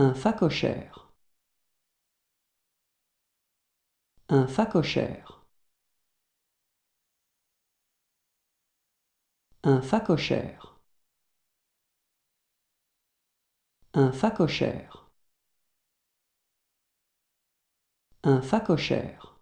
Un facochère. Un facochère. Un facochère. Un facochère. Un facochère.